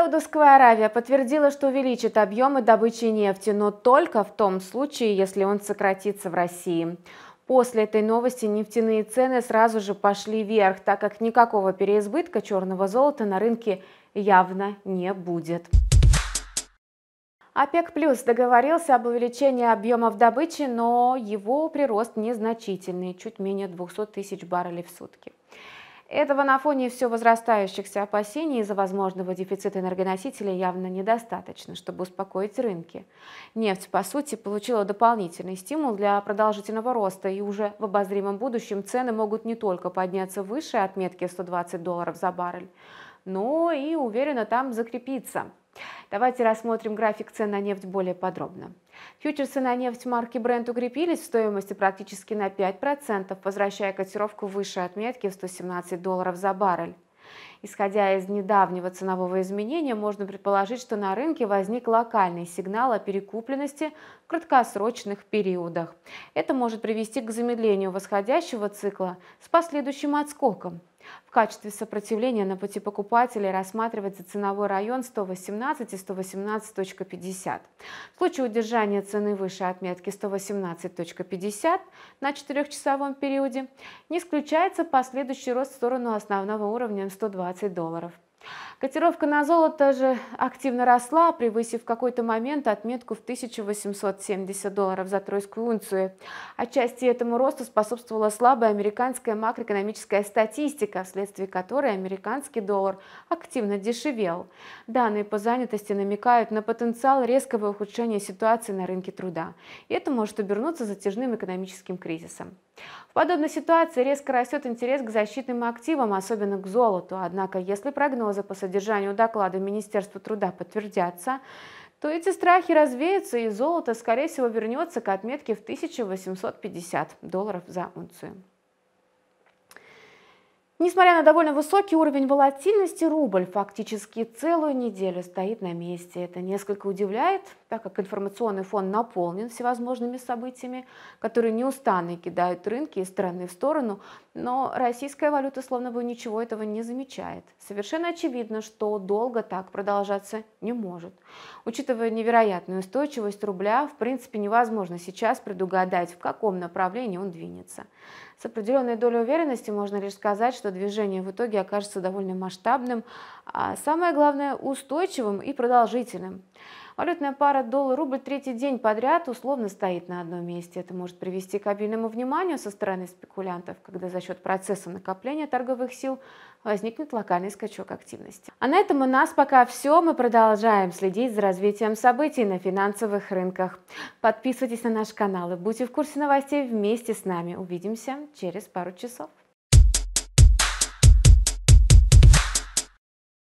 Саудовская Аравия подтвердила, что увеличит объемы добычи нефти, но только в том случае, если он сократится в России. После этой новости нефтяные цены сразу же пошли вверх, так как никакого переизбытка черного золота на рынке явно не будет. ОПЕК Плюс договорился об увеличении объемов добычи, но его прирост незначительный, чуть менее 200 тысяч баррелей в сутки. Этого на фоне все возрастающихся опасений из-за возможного дефицита энергоносителей явно недостаточно, чтобы успокоить рынки. Нефть, по сути, получила дополнительный стимул для продолжительного роста, и уже в обозримом будущем цены могут не только подняться выше отметки 120 долларов за баррель, но и, уверенно, там закрепиться – Давайте рассмотрим график цен на нефть более подробно. Фьючерсы на нефть марки Brent укрепились в стоимости практически на 5%, возвращая котировку выше отметки в 117 долларов за баррель. Исходя из недавнего ценового изменения, можно предположить, что на рынке возник локальный сигнал о перекупленности в краткосрочных периодах. Это может привести к замедлению восходящего цикла с последующим отскоком. В качестве сопротивления на пути покупателей рассматривается ценовой район 118 и 118.50. В случае удержания цены выше отметки 118.50 на 4-часовом периоде не исключается последующий рост в сторону основного уровня 120 долларов. Котировка на золото же активно росла, превысив в какой-то момент отметку в 1870 долларов за тройскую унцию. Отчасти этому росту способствовала слабая американская макроэкономическая статистика, вследствие которой американский доллар активно дешевел. Данные по занятости намекают на потенциал резкого ухудшения ситуации на рынке труда. И это может обернуться затяжным экономическим кризисом. В подобной ситуации резко растет интерес к защитным активам, особенно к золоту. Однако, если прогнозы по содержанию доклада Министерства труда подтвердятся, то эти страхи развеются, и золото, скорее всего, вернется к отметке в 1850 долларов за унцию. Несмотря на довольно высокий уровень волатильности, рубль фактически целую неделю стоит на месте. Это несколько удивляет, так как информационный фон наполнен всевозможными событиями, которые неустанно кидают рынки из стороны в сторону, но российская валюта словно бы ничего этого не замечает. Совершенно очевидно, что долго так продолжаться не может. Учитывая невероятную устойчивость рубля, в принципе невозможно сейчас предугадать, в каком направлении он двинется. С определенной долей уверенности можно лишь сказать, что движение в итоге окажется довольно масштабным, а самое главное – устойчивым и продолжительным. Валютная пара пара доллар-рубль третий день подряд условно стоит на одном месте. Это может привести к обильному вниманию со стороны спекулянтов, когда за счет процесса накопления торговых сил возникнет локальный скачок активности. А на этом у нас пока все. Мы продолжаем следить за развитием событий на финансовых рынках. Подписывайтесь на наш канал и будьте в курсе новостей вместе с нами. Увидимся через пару часов.